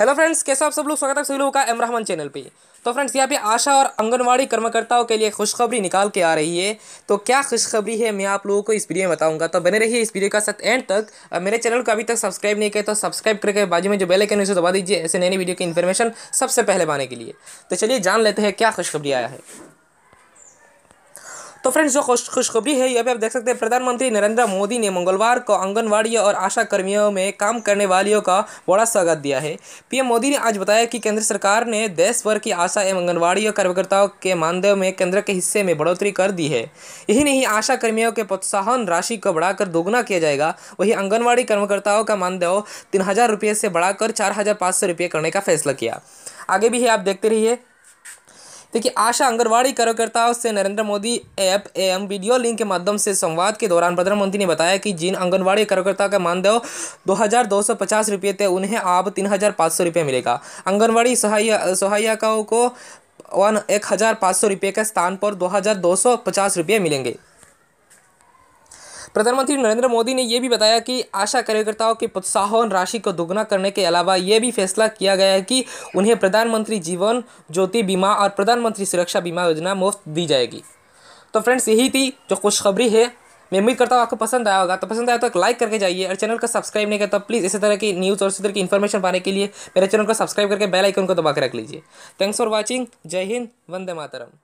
hello friends कैसे आप सब लोग स्वागत है सभी लोगों का एम चैनल पे तो फ्रेंड्स यहाँ पे आशा और आंगनवाड़ी कर्मकर्ताओं के लिए खुशखबरी निकाल के आ रही है तो क्या खुशखबरी है मैं आप लोगों को इस वीडियो में बताऊंगा तो बने रहिए इस वीडियो का साथ एंड तक मेरे चैनल को अभी तक सब्सक्राइब नहीं किया तो सब्सक्राइब करके बाजू में जो बेल आइकन उसे दबा दीजिए ऐसे नई नई वीडियो की इन्फॉर्मेशन सबसे पहले पाने के लिए तो चलिए जान लेते हैं क्या खुशखबरी आया है तो फ्रेंड्स जो खुशखबरी है ये अभी आप देख सकते हैं प्रधानमंत्री नरेंद्र मोदी ने मंगलवार को आंगनवाड़ी और आशा कर्मियों में काम करने वालियों का बड़ा स्वागत दिया है पीएम मोदी ने आज बताया कि केंद्र सरकार ने देश भर की आशा एवं आंगनवाड़ी कार्यकर्ताओं के मानदेय में केंद्र के हिस्से में बढ़ोतरी कर दी है यही नहीं आशा कर्मियों के प्रोत्साहन राशि को बढ़ाकर दोगुना किया जाएगा वही आंगनवाड़ी कर्मकर्ताओं का मानदेय तीन हज़ार रुपये से बढ़ाकर चार हज़ार पाँच सौ रुपये करने का फैसला किया आगे भी है आप देखते रहिए देखिए आशा आंगनबाड़ी कार्यकर्ताओं से नरेंद्र मोदी ऐप एवं वीडियो लिंक के माध्यम से संवाद के दौरान प्रधानमंत्री ने बताया कि जिन आंगनबाड़ी कार्यकर्ता का मानदेय दो हज़ार दो सौ पचास रुपये थे उन्हें आप तीन हज़ार पाँच सौ रुपये मिलेगा आंगनबाड़ी सहाय सहायिकाओं को वन एक हज़ार पाँच सौ रुपये के स्थान पर दो हज़ार दो सौ पचास रुपये मिलेंगे प्रधानमंत्री नरेंद्र मोदी ने यह भी बताया कि आशा कार्यकर्ताओं के प्रोत्साहन राशि को दोगुना करने के अलावा यह भी फैसला किया गया है कि उन्हें प्रधानमंत्री जीवन ज्योति बीमा और प्रधानमंत्री सुरक्षा बीमा योजना मुफ्त दी जाएगी तो फ्रेंड्स यही थी जो खुशखबरी है मैं उम्मीद करता हूँ आपको पसंद आया होगा तो पसंद आया तो लाइक करके जाइए और चैनल को सब्सक्राइब नहीं करता तो प्लीज़ इसी तरह की न्यूज़ और इसी तरह की इन्फॉर्मेशन पाने के लिए मेरे चैनल को सब्सक्राइब करके बेल आइकन को दबा के रख लीजिए थैंक्स फॉर वॉचिंग जय हिंद वंदे मातरम